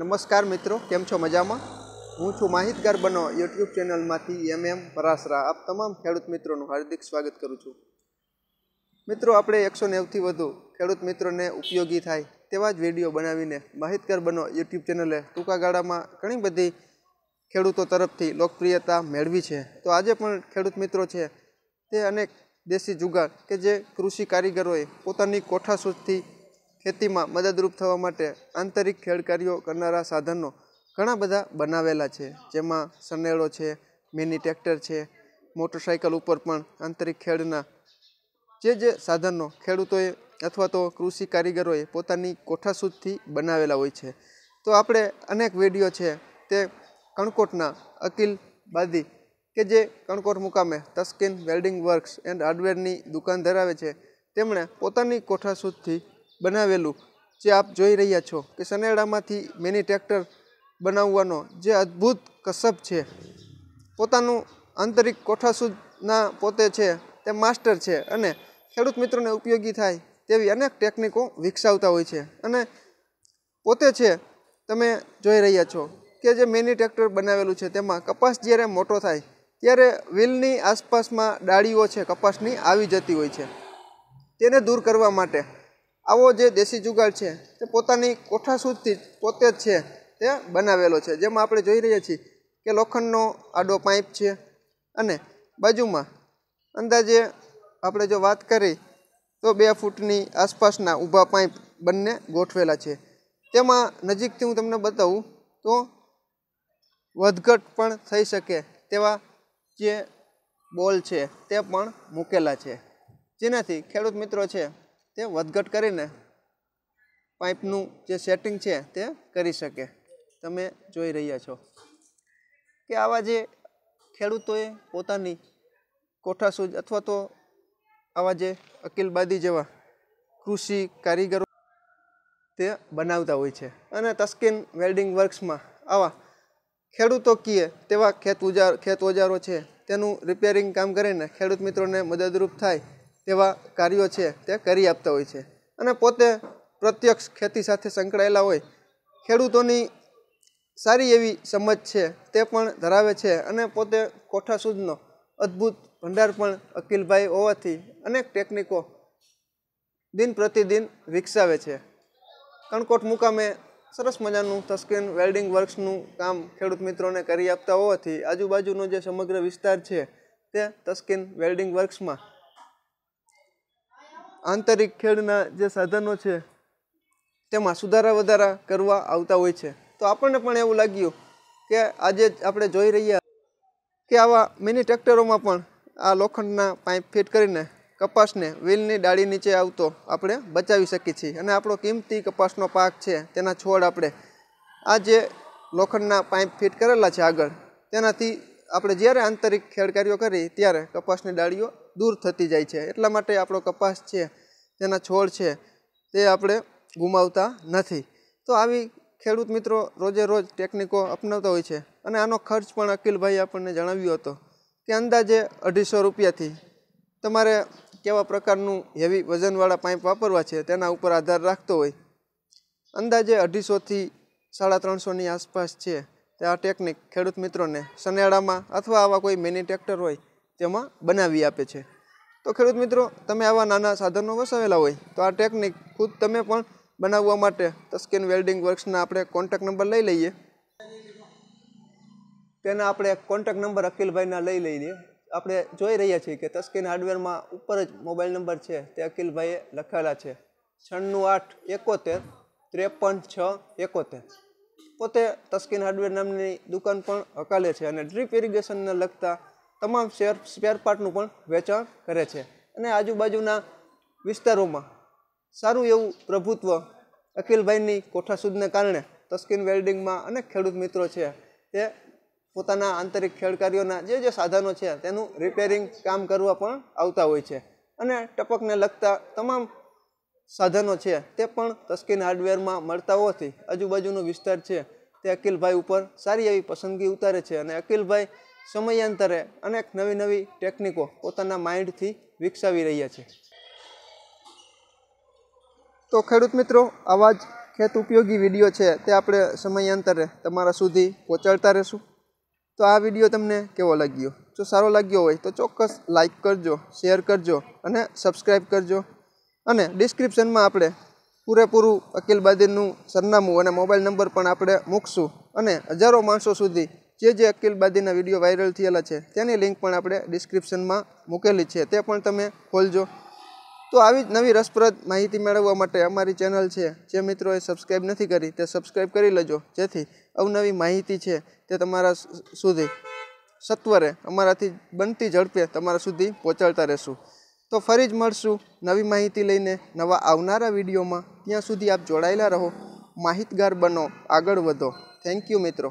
નમસ્કાર મિત્રો કેમ છો મજામાં હું છું માહિતગાર બનો યુટ્યુબ ચેનલમાંથી એમ એમ પરાસરા આપ તમામ ખેડૂત મિત્રોનું હાર્દિક સ્વાગત કરું છું મિત્રો આપણે એકસો નેવથી વધુ ખેડૂત મિત્રોને ઉપયોગી થાય તેવા જ વિડીયો બનાવીને માહિતગાર બનો યુટ્યુબ ચેનલે ટૂંકા ગાળામાં ઘણી બધી ખેડૂતો તરફથી લોકપ્રિયતા મેળવી છે તો આજે પણ ખેડૂત મિત્રો છે તે અનેક દેશી જુગાર કે જે કૃષિ કારીગરોએ પોતાની કોઠાસૂચથી ખેતીમાં મદદરૂપ થવા માટે આંતરિક ખેડ કરનારા સાધનો ઘણા બધા બનાવેલા છે જેમાં સનેડો છે મિની ટ્રેક્ટર છે મોટરસાઇકલ ઉપર પણ આંતરિક ખેડના જે જે સાધનો ખેડૂતોએ અથવા તો કૃષિ કારીગરોએ પોતાની કોઠાસૂદથી બનાવેલા હોય છે તો આપણે અનેક વિડીયો છે તે કણકોટના અકિલ બાદી કે જે કણકોટ મુકામે તસ્કિન વેલ્ડિંગ વર્ક્સ એન્ડ હાર્ડવેરની દુકાન ધરાવે છે તેમણે પોતાની કોઠાસૂદથી બનાવેલું જે આપ જોઈ રહ્યા છો કે સનેડામાંથી મિની ટ્રેક્ટર બનાવવાનો જે અદ્ભુત કસબ છે પોતાનું આંતરિક કોઠાસૂદના પોતે છે તે માસ્ટર છે અને ખેડૂત મિત્રોને ઉપયોગી થાય તેવી અનેક ટેકનિકો વિકસાવતા હોય છે અને પોતે છે તમે જોઈ રહ્યા છો કે જે મિની ટ્રેક્ટર બનાવેલું છે તેમાં કપાસ જ્યારે મોટો થાય ત્યારે વ્હીલની આસપાસમાં ડાળીઓ છે કપાસની આવી જતી હોય છે તેને દૂર કરવા માટે આવો જે દેશી જુગાડ છે તે પોતાની કોઠા કોઠાસૂદથી પોતે જ છે તે બનાવેલો છે જેમાં આપણે જોઈ રહ્યા છીએ કે લોખંડનો આડો પાઇપ છે અને બાજુમાં અંદાજે આપણે જો વાત કરી તો બે ફૂટની આસપાસના ઊભા પાઇપ બંને ગોઠવેલા છે તેમાં નજીકથી હું તમને બતાવું તો વધઘટ પણ થઈ શકે તેવા જે બોલ છે તે પણ મૂકેલા છે જેનાથી ખેડૂત મિત્રો છે તે વધઘટ કરીને પાઇપનું જે સેટિંગ છે તે કરી શકે તમે જોઈ રહ્યા છો કે આવા જે ખેડૂતોએ પોતાની કોઠાસૂજ અથવા તો આવા જે અકિલબાદી જેવા કૃષિ કારીગરો તે બનાવતા હોય છે અને તસ્કીન વેલ્ડિંગ વર્ક્સમાં આવા ખેડૂતો કીએ તેવા ખેત ઉજાર ખેત ઓજારો છે તેનું રિપેરિંગ કામ કરીને ખેડૂત મિત્રોને મદદરૂપ થાય તેવા કાર્યો છે તે કરી આપતા હોય છે અને પોતે પ્રત્યક્ષ ખેતી સાથે સંકળાયેલા હોય ખેડૂતોની સારી એવી સમજ છે તે પણ ધરાવે છે અને પોતે કોઠા સુધનો અદ્ભુત ભંડાર પણ અકિલભાઈ હોવાથી અનેક ટેકનિકો દિન પ્રતિદિન વિકસાવે છે કણકોટ મુકામે સરસ મજાનું તસ્કીન વેલ્ડિંગ વર્ક્સનું કામ ખેડૂત મિત્રોને કરી આપતા હોવાથી આજુબાજુનો જે સમગ્ર વિસ્તાર છે તે તસ્કીન વેલ્ડિંગ વર્ક્સમાં આંતરિક ખેડના જે સાધનો છે તેમાં સુધારા વધારા કરવા આવતા હોય છે તો આપણને પણ એવું લાગ્યું કે આજે આપણે જોઈ રહ્યા કે આવા મિની ટ્રેક્ટરોમાં પણ આ લોખંડના પાઇપ ફિટ કરીને કપાસને વ્હીલની ડાળી નીચે આવતો આપણે બચાવી શકીએ છીએ અને આપણો કિંમતી કપાસનો પાક છે તેના છોડ આપણે આ જે લોખંડના પાઇપ ફિટ કરેલા છે આગળ તેનાથી આપણે જ્યારે આંતરિક ખેડ કરી ત્યારે કપાસની ડાળીઓ દૂર થતી જાય છે એટલા માટે આપણો કપાસ છે તેના છોડ છે તે આપણે ગુમાવતા નથી તો આવી ખેડૂત મિત્રો રોજે રોજ ટેકનિકો અપનાવતા હોય છે અને આનો ખર્ચ પણ અકિલભાઈ આપણને જણાવ્યો હતો કે અંદાજે અઢીસો રૂપિયાથી તમારે કેવા પ્રકારનું હેવી વજનવાળા પાઇપ વાપરવા છે તેના ઉપર આધાર રાખતો હોય અંદાજે અઢીસોથી સાડા ત્રણસોની આસપાસ છે તે આ ટેકનિક ખેડૂત મિત્રોને શનિયાળામાં અથવા આવા કોઈ મિની ટ્રેક્ટર હોય તેમાં બનાવી આપે છે તો ખેડૂત મિત્રો તમે આવા નાના સાધનો વસાવેલા હોય તો આ ટેકનિક ખુદ તમે પણ બનાવવા માટે તસ્કીન વેલ્ડિંગ વર્ક્સના આપણે કોન્ટેક નંબર લઈ લઈએ તેના આપણે કોન્ટેક નંબર અકિલભાઈના લઈ લઈએ આપણે જોઈ રહ્યા છીએ કે તસ્કીન હાર્ડવેરમાં ઉપર જ મોબાઈલ નંબર છે તે અકિલભાઈએ લખેલા છે છન્નું આઠ એકોતેર ત્રેપન છ એકોતેર પોતે તસ્કીન હાર્ડવેર નામની દુકાન પણ હકાલે છે અને ડ્રીપ ઇરિગેશનને લગતા તમામ શેર સ્પેરપાર્ટનું પણ વેચાણ કરે છે અને આજુબાજુના વિસ્તારોમાં સારું એવું પ્રભુત્વ અકિલભાઈની કોઠાસૂદને કારણે તસ્કીન વેલ્ડિંગમાં અને ખેડૂત મિત્રો છે તે પોતાના આંતરિક ખેડકારીઓના જે જે સાધનો છે તેનું રિપેરિંગ કામ કરવા પણ આવતા હોય છે અને ટપકને લગતા તમામ સાધનો છે તે પણ તસ્કીન હાર્ડવેરમાં મળતા હોવાથી આજુબાજુનો વિસ્તાર છે તે અકિલભાઈ ઉપર સારી એવી પસંદગી ઉતારે છે અને અકિલભાઈ સમયાંતરે અનેક નવી નવી ટેકનિકો પોતાના માઇન્ડથી વિકસાવી રહ્યા છે તો ખેડૂત મિત્રો આવા જ ખેત ઉપયોગી વિડીયો છે તે આપણે સમયાંતરે તમારા સુધી પહોંચાડતા રહેશું તો આ વિડીયો તમને કેવો લાગ્યો જો સારો લાગ્યો હોય તો ચોક્કસ લાઈક કરજો શેર કરજો અને સબસ્ક્રાઈબ કરજો અને ડિસ્ક્રિપ્શનમાં આપણે પૂરેપૂરું બાદીનું સરનામું અને મોબાઈલ નંબર પણ આપણે મૂકશું અને હજારો માણસો સુધી જે જે બાદીના વિડીયો વાયરલ થયેલા છે તેની લિંક પણ આપણે ડિસ્ક્રિપ્શનમાં મૂકેલી છે તે પણ તમે ખોલજો તો આવી જ નવી રસપ્રદ માહિતી મેળવવા માટે અમારી ચેનલ છે જે મિત્રોએ સબસ્ક્રાઈબ નથી કરી તે સબસ્ક્રાઈબ કરી લેજો જેથી અવનવી માહિતી છે તે તમારા સુધી સત્વરે અમારાથી બનતી ઝડપે તમારા સુધી પહોંચાડતા રહેશું તો ફરી જ મળશું નવી માહિતી લઈને નવા આવનારા વિડીયોમાં ત્યાં સુધી આપ જોડાયેલા રહો માહિતગાર બનો આગળ વધો થેન્ક યુ મિત્રો